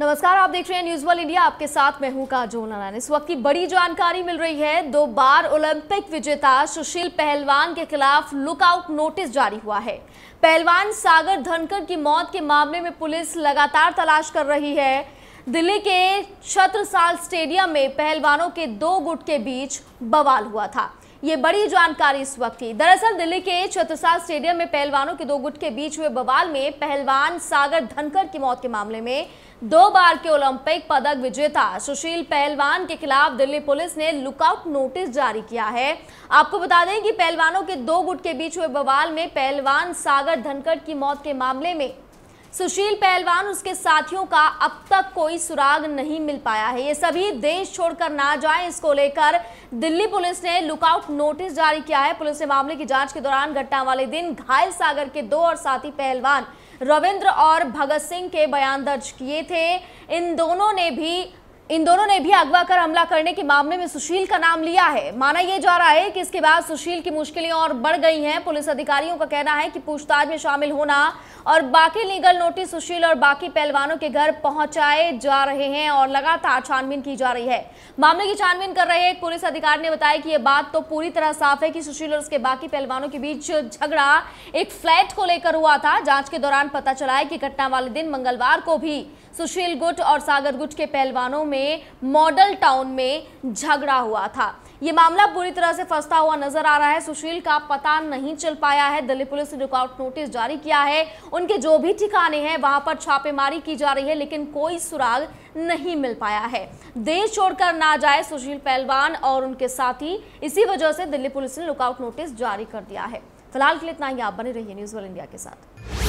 नमस्कार आप देख रहे हैं न्यूज वर्ल्ड इंडिया आपके साथ मैं हूं काजोल नारायण इस वक्त की बड़ी जानकारी मिल रही है दो बार ओलंपिक विजेता सुशील पहलवान के खिलाफ लुकआउट नोटिस जारी हुआ है पहलवान सागर धनकर की मौत के मामले में पुलिस लगातार तलाश कर रही है दिल्ली के छत्रसाल स्टेडियम में पहलवानों के दो गुट के बीच बवाल हुआ था ये बड़ी जानकारी इस वक्त की दरअसल दिल्ली के छत्रसाल स्टेडियम में पहलवानों के दो गुट के बीच हुए बवाल में पहलवान सागर धनकर की मौत के मामले में दो बार के ओलंपिक पदक विजेता सुशील पहलवान के खिलाफ दिल्ली पुलिस ने लुकआउट नोटिस जारी किया है आपको बता दें कि पहलवानों के दो गुट के बीच हुए बवाल में पहलवान सागर धनखड़ की मौत के मामले में सुशील पहलवान उसके साथियों का अब तक कोई सुराग नहीं मिल पाया है ये सभी देश छोड़कर ना जाएं इसको लेकर दिल्ली पुलिस ने लुकआउट नोटिस जारी किया है पुलिस ने मामले की जांच के दौरान घटना वाले दिन घायल सागर के दो और साथी पहलवान रविंद्र और भगत सिंह के बयान दर्ज किए थे इन दोनों ने भी इन दोनों ने भी अगवा कर हमला करने के मामले में सुशील का नाम लिया है माना यह जा रहा है कि इसके बाद सुशील की मुश्किलें और बढ़ गई हैं पुलिस अधिकारियों का कहना है कि पूछताछ में शामिल होना और बाकी लीगल नोटिस सुशील और बाकी पहलवानों के घर पहुंचाए जा रहे हैं और लगातार छानबीन की जा रही है मामले की छानबीन कर रहे एक पुलिस अधिकारी ने बताया कि यह बात तो पूरी तरह साफ है कि सुशील और उसके बाकी पहलवानों के बीच झगड़ा एक फ्लैट को लेकर हुआ था जांच के दौरान पता चला है कि घटना वाले दिन मंगलवार को भी सुशील गुट और सागर गुट के पहलवानों में मॉडल टाउन में झगड़ा हुआ था ये मामला पूरी तरह से फंसता हुआ नजर आ रहा है सुशील का पता नहीं चल पाया है दिल्ली पुलिस ने रुकआउट नोटिस जारी किया है उनके जो भी ठिकाने हैं वहां पर छापेमारी की जा रही है लेकिन कोई सुराग नहीं मिल पाया है देश छोड़कर ना जाए सुशील पहलवान और उनके साथी इसी वजह से दिल्ली पुलिस ने लुकआउट नोटिस जारी कर दिया है फिलहाल के लिए इतना ही आप बने रहिए न्यूज वर्ल्ड इंडिया के साथ